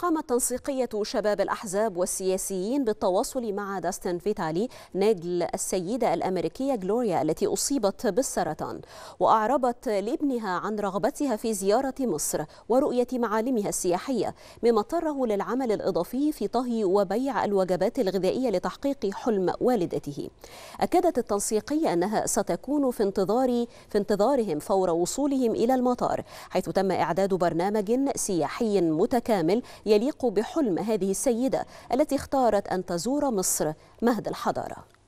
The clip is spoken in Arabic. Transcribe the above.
قامت تنسيقية شباب الأحزاب والسياسيين بالتواصل مع داستن فيتالي نجل السيدة الأمريكية جلوريا التي أصيبت بالسرطان وأعربت لابنها عن رغبتها في زيارة مصر ورؤية معالمها السياحية مما اضطره للعمل الإضافي في طهي وبيع الوجبات الغذائية لتحقيق حلم والدته أكدت التنسيقية أنها ستكون في انتظار في انتظارهم فور وصولهم إلى المطار حيث تم إعداد برنامج سياحي متكامل يليق بحلم هذه السيدة التي اختارت أن تزور مصر مهد الحضارة